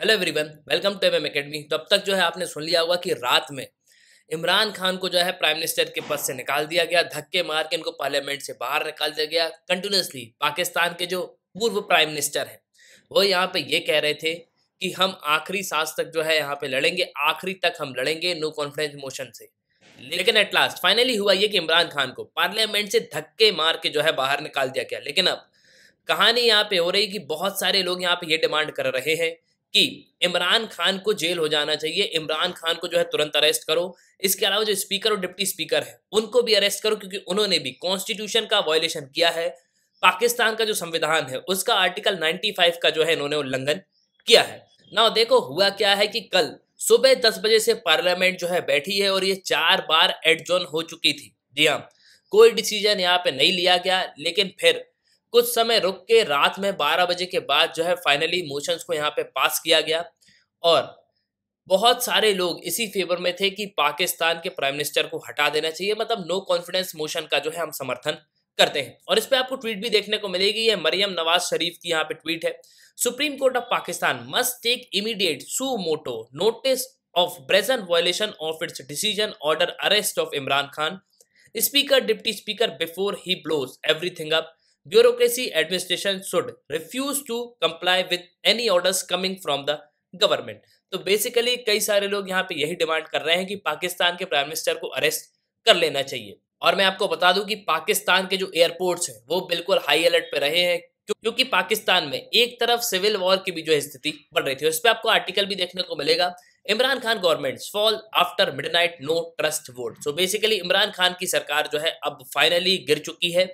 hello everyone welcome to M academy तो अब तक जो है आपने सुन लिया होगा कि रात में इमरान खान को जो है प्राइम मिनिस्टर के पद से निकाल दिया गया धक्के मार के इनको पार्लियामेंट से बाहर निकाल दिया गया कंटिन्यूसली पाकिस्तान के जो पूर्व प्राइम मिनिस्टर हैं वो यहाँ पे ये कह रहे थे कि हम आखिरी सांस तक जो है यहाँ पे लड़ेंगे आखिरी तक हम लड़ेंगे नो कॉन्फिडेंस मोशन से लेकिन एट लास्ट फाइनली हुआ ये कि इमरान खान को पार्लियामेंट से धक्के मार के जो है बाहर निकाल दिया गया लेकिन अब कहानी यहाँ पे हो रही कि बहुत सारे लोग यहाँ पे ये डिमांड कर रहे हैं कि इमरान खान को जेल हो जाना चाहिए इमरान खान को जो है तुरंत अरेस्ट करो इसके अलावा जो स्पीकर और डिप्टी स्पीकर है उनको भी अरेस्ट करो क्योंकि उन्होंने भी कॉन्स्टिट्यूशन का वॉयलेशन किया है पाकिस्तान का जो संविधान है उसका आर्टिकल 95 का जो है इन्होंने उल्लंघन किया है ना देखो हुआ क्या है कि कल सुबह दस बजे से पार्लियामेंट जो है बैठी है और ये चार बार एडजोन हो चुकी थी जी हाँ कोई डिसीजन यहाँ पे नहीं लिया गया लेकिन फिर कुछ समय रुक के रात में 12 बजे के बाद जो है फाइनली मोशंस को यहाँ पे पास किया गया और बहुत सारे लोग इसी फेवर में थे कि पाकिस्तान के प्राइम मिनिस्टर को हटा देना चाहिए मतलब नो कॉन्फिडेंस मोशन का जो है हम समर्थन करते हैं और इस पर आपको ट्वीट भी देखने को मिलेगी ये मरियम नवाज शरीफ की यहाँ पे ट्वीट है supreme court of Pakistan must take immediate suo motu notice of brazen violation of its decision order arrest of Imran Khan speaker deputy speaker before he blows everything up bureaucracy administration should refuse to comply with any orders coming from the government तो basically कई सारे लोग यहाँ पे यही demand कर रहे हैं कि पाकिस्तान के प्राइम मिनिस्टर को अरेस्ट कर लेना चाहिए और मैं आपको बता दूं कि पाकिस्तान के जो एयरपोर्ट्स हैं वो बिल्कुल हाई अलर्ट पे रहे हैं क्योंकि पाकिस्तान में एक तरफ सिविल वॉर की भी जो स्थिति बन रही थी उस पर आपको आर्टिकल भी देखने को मिलेगा Imran Khan government fall after midnight no trust vote so basically Imran Khan की सरकार जो है अब फाइनली गिर चुकी है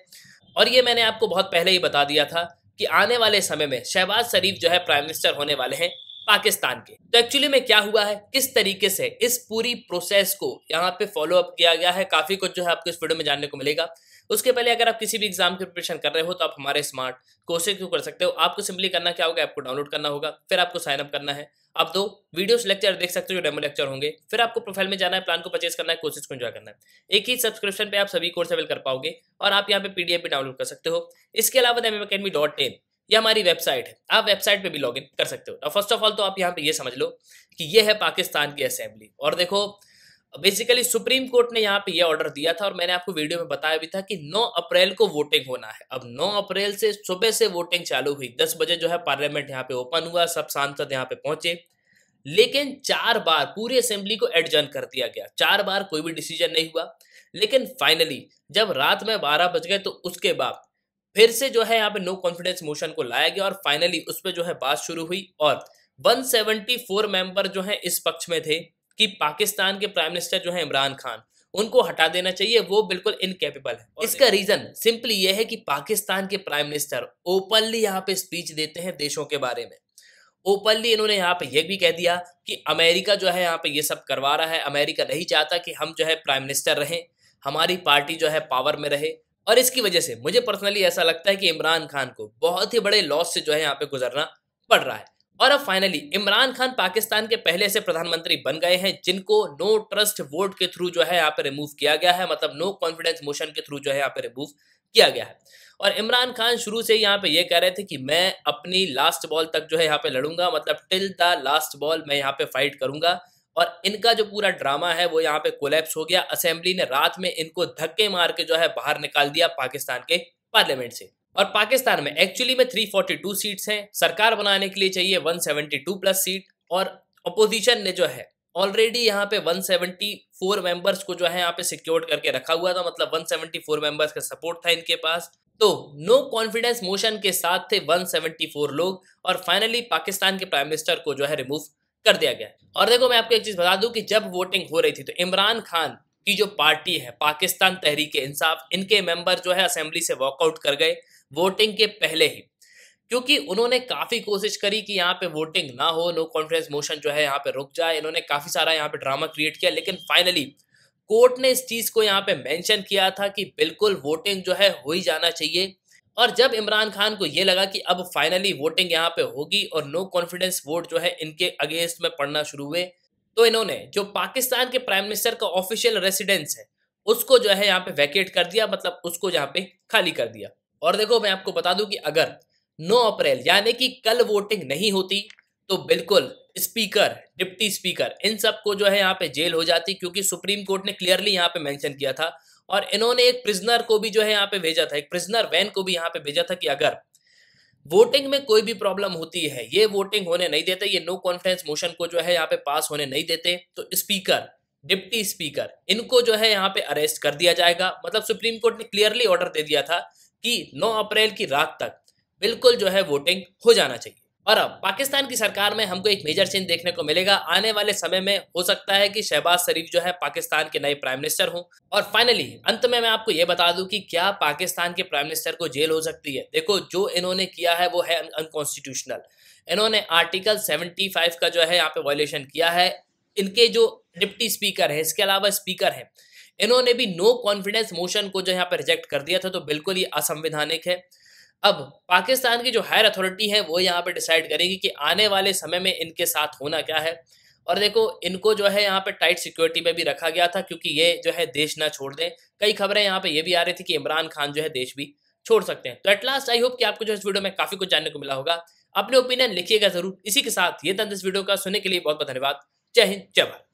और ये मैंने आपको बहुत पहले ही बता दिया था कि आने वाले समय में शहबाज शरीफ जो है प्राइम मिनिस्टर होने वाले हैं पाकिस्तान के तो एक्चुअली में क्या हुआ है किस तरीके से इस पूरी प्रोसेस को यहाँ पे फॉलो अप किया गया है काफी कुछ जो है आपको इस वीडियो में जानने को मिलेगा उसके पहले अगर आप किसी भी एग्जाम की प्रिपरेशन कर रहे हो तो आप हमारे स्मार्ट कोर्सेज क्यों कर सकते हो आपको सिंपली करना क्या होगा आपको डाउनलोड करना होगा फिर आपको साइनअप करना है आप दो वीडियोस लेक्चर देख सकते हो जो डेमो लेक्चर होंगे फिर आपको प्रोफाइल में जाना है प्लान को परचेज करना है कोर्सेज को एंजॉय करना है एक ही सब्सक्रिप्शन पे आप सभी कोर्स अवेल कर पाओगे और आप यहाँ पे पीडीएफ भी डाउनलोड कर सकते हो इसके अलावा एम अकेडमी डॉट इन ये हमारी वेबसाइट है आप वेबसाइट पे भी लॉगिन कर सकते हो फर्स्ट ऑफ ऑल तो आप यहाँ पे ये समझ लो कि ये है पाकिस्तान की असेंबली और देखो बेसिकली सुप्रीम कोर्ट ने यहाँ पे ये ऑर्डर दिया था और मैंने आपको वीडियो में बताया भी था कि 9 अप्रैल को वोटिंग होना है अब 9 अप्रैल से सुबह से वोटिंग चालू हुई 10 बजे जो है पार्लियामेंट यहाँ पे ओपन हुआ सब सांसद यहाँ पे पहुंचे लेकिन चार बार पूरी असेंबली को एडजर्न कर दिया गया चार बार कोई भी डिसीजन नहीं हुआ लेकिन फाइनली जब रात में बारह बज गए तो उसके बाद फिर से जो है यहाँ पे नो कॉन्फिडेंस मोशन को लाया गया और फाइनली उस पर जो है बात शुरू हुई और 174 मेंबर जो है इस पक्ष में थे कि पाकिस्तान के प्राइम मिनिस्टर जो है इमरान खान उनको हटा देना चाहिए वो बिल्कुल इनकेपेबल है इसका रीज़न सिंपली ये है कि पाकिस्तान के प्राइम मिनिस्टर ओपनली यहाँ पे स्पीच देते हैं देशों के बारे में ओपनली इन्होंने यहाँ पे यह भी कह दिया कि अमेरिका जो है यहाँ पे ये सब करवा रहा है अमेरिका नहीं चाहता कि हम जो है प्राइम मिनिस्टर रहें हमारी पार्टी जो है पावर में रहे और इसकी वजह से मुझे पर्सनली ऐसा लगता है कि इमरान खान को बहुत ही बड़े लॉस से जो है यहाँ पे गुजरना पड़ रहा है और अब फाइनली इमरान खान पाकिस्तान के पहले से प्रधानमंत्री बन गए हैं जिनको नो ट्रस्ट वोट के थ्रू जो है यहाँ पे रिमूव किया गया है मतलब नो कॉन्फिडेंस मोशन के थ्रू जो है यहाँ पे रिमूव किया गया है और इमरान खान शुरू से यहाँ पे ये कह रहे थे कि मैं अपनी लास्ट बॉल तक जो है यहाँ पे लड़ूंगा मतलब टिल द लास्ट बॉल मैं यहाँ पे फाइट करूंगा और इनका जो पूरा ड्रामा है वो यहाँ पे कोलेप्स हो गया असेंबली ने रात में इनको धक्के मार के जो है बाहर निकाल दिया पाकिस्तान के पार्लियामेंट से और पाकिस्तान में एक्चुअली में 342 सीट्स हैं सरकार बनाने के लिए चाहिए 172 प्लस सीट और अपोजिशन ने जो है ऑलरेडी यहाँ पे 174 मेंबर्स को जो है यहाँ पे सिक्योर करके रखा हुआ था मतलब 174 मेंबर्स का सपोर्ट था इनके पास तो नो कॉन्फिडेंस मोशन के साथ थे 174 लोग और फाइनली पाकिस्तान के प्राइम मिनिस्टर को जो है रिमूव कर दिया गया और देखो मैं आपको एक चीज़ बता दूं कि जब वोटिंग हो रही थी तो इमरान खान की जो पार्टी है पाकिस्तान तहरीक इंसाफ इनके मेंबर जो है असेंबली से वॉकआउट कर गए वोटिंग के पहले ही क्योंकि उन्होंने काफ़ी कोशिश करी कि यहाँ पे वोटिंग ना हो नो कॉन्फिडेंस मोशन जो है यहाँ पे रुक जाए इन्होंने काफ़ी सारा यहाँ पे ड्रामा क्रिएट किया लेकिन फाइनली कोर्ट ने इस चीज़ को यहाँ पे मेंशन किया था कि बिल्कुल वोटिंग जो है हो ही जाना चाहिए और जब इमरान खान को ये लगा कि अब फाइनली वोटिंग यहाँ पे होगी और नो कॉन्फिडेंस वोट जो है इनके अगेंस्ट में पड़ना शुरू हुए तो इन्होंने जो पाकिस्तान के प्राइम मिनिस्टर का ऑफिशियल रेसिडेंस है उसको जो है यहाँ पे वैकेट कर दिया मतलब उसको यहाँ पे खाली कर दिया और देखो मैं आपको बता दूं कि अगर 9 अप्रैल यानी कि कल वोटिंग नहीं होती तो बिल्कुल स्पीकर डिप्टी स्पीकर इन सबको जो है यहाँ पे जेल हो जाती क्योंकि सुप्रीम कोर्ट ने क्लियरली यहाँ पे मेंशन किया था और इन्होंने एक प्रिजनर को भी जो है यहाँ पे भेजा था एक प्रिजनर वैन को भी यहाँ पे भेजा था कि अगर वोटिंग में कोई भी प्रॉब्लम होती है ये वोटिंग होने नहीं देते ये नो कॉन्फिडेंस मोशन को जो है यहाँ पे पास होने नहीं देते तो स्पीकर डिप्टी स्पीकर इनको जो है यहाँ पे अरेस्ट कर दिया जाएगा मतलब सुप्रीम कोर्ट ने क्लियरली ऑर्डर दे दिया था कि 9 अप्रैल की रात तक बिल्कुल जो है वोटिंग हो जाना चाहिए और अब पाकिस्तान की सरकार में हमको एक मेजर चेंज देखने को मिलेगा आने वाले समय में हो सकता है कि शहबाज शरीफ जो है पाकिस्तान के नए प्राइम मिनिस्टर हों और फाइनली अंत में मैं आपको ये बता दूं कि क्या पाकिस्तान के प्राइम मिनिस्टर को जेल हो सकती है देखो जो इन्होंने किया है वो है अनकॉन्स्टिट्यूशनल इन्होंने आर्टिकल सेवेंटी का जो है यहाँ पे वायलेशन किया है इनके जो डिप्टी स्पीकर है इसके अलावा स्पीकर है इन्होंने भी नो कॉन्फिडेंस मोशन को जो यहाँ पर रिजेक्ट कर दिया था तो बिल्कुल ही असंवैधानिक है अब पाकिस्तान की जो हायर अथॉरिटी है वो यहाँ पर डिसाइड करेगी कि आने वाले समय में इनके साथ होना क्या है और देखो इनको जो है यहाँ पे टाइट सिक्योरिटी में भी रखा गया था क्योंकि ये जो है देश ना छोड़ दें कई खबरें यहाँ पे ये भी आ रही थी कि इमरान खान जो है देश भी छोड़ सकते हैं तो एट लास्ट आई होप कि आपको जो इस वीडियो में काफी कुछ जानने को मिला होगा अपने ओपिनियन लिखिएगा जरूर इसी के साथ ये तंत्र इस वीडियो का सुनने के लिए बहुत बहुत धन्यवाद जय हिंद जय भारत